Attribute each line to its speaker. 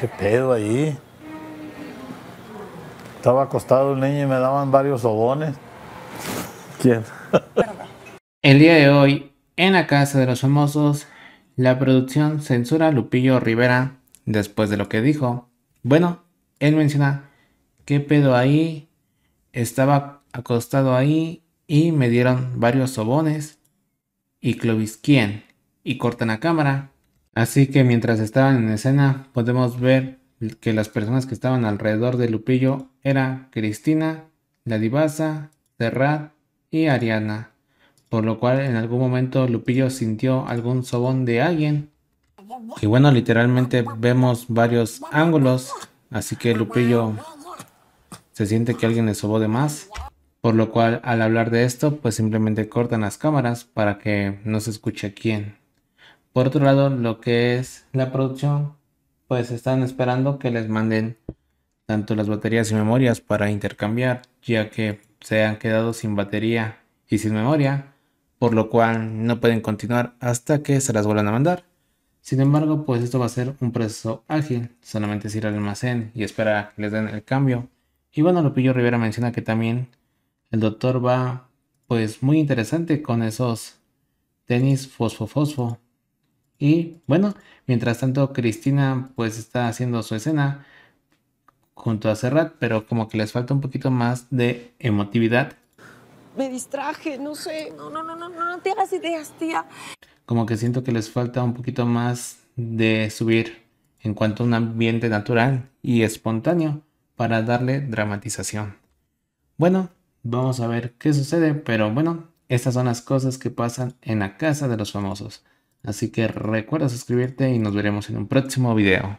Speaker 1: qué pedo ahí. Estaba acostado el niño y me daban varios sobones. ¿Quién? el día de hoy, en la casa de los famosos, la producción censura a Lupillo Rivera después de lo que dijo. Bueno, él menciona, ¿qué pedo ahí? Estaba acostado ahí y me dieron varios sobones. Y Clovis, ¿quién? Y cortan la cámara Así que mientras estaban en escena, podemos ver que las personas que estaban alrededor de Lupillo eran Cristina, La Divaza, Serrat y Ariana, por lo cual en algún momento Lupillo sintió algún sobón de alguien. Y bueno, literalmente vemos varios ángulos, así que Lupillo se siente que alguien le sobó de más. Por lo cual al hablar de esto, pues simplemente cortan las cámaras para que no se escuche quién. Por otro lado, lo que es la producción, pues están esperando que les manden tanto las baterías y memorias para intercambiar, ya que se han quedado sin batería y sin memoria, por lo cual no pueden continuar hasta que se las vuelvan a mandar. Sin embargo, pues esto va a ser un proceso ágil, solamente es ir al almacén y esperar que les den el cambio. Y bueno, Lupillo Rivera menciona que también el doctor va pues muy interesante con esos tenis fosfo-fosfo y bueno, mientras tanto Cristina pues está haciendo su escena junto a Serrat, pero como que les falta un poquito más de emotividad. Me distraje, no sé, no, no, no, no, no, no te hagas ideas, tía. Como que siento que les falta un poquito más de subir en cuanto a un ambiente natural y espontáneo para darle dramatización. Bueno, vamos a ver qué sucede, pero bueno, estas son las cosas que pasan en la casa de los famosos. Así que recuerda suscribirte y nos veremos en un próximo video.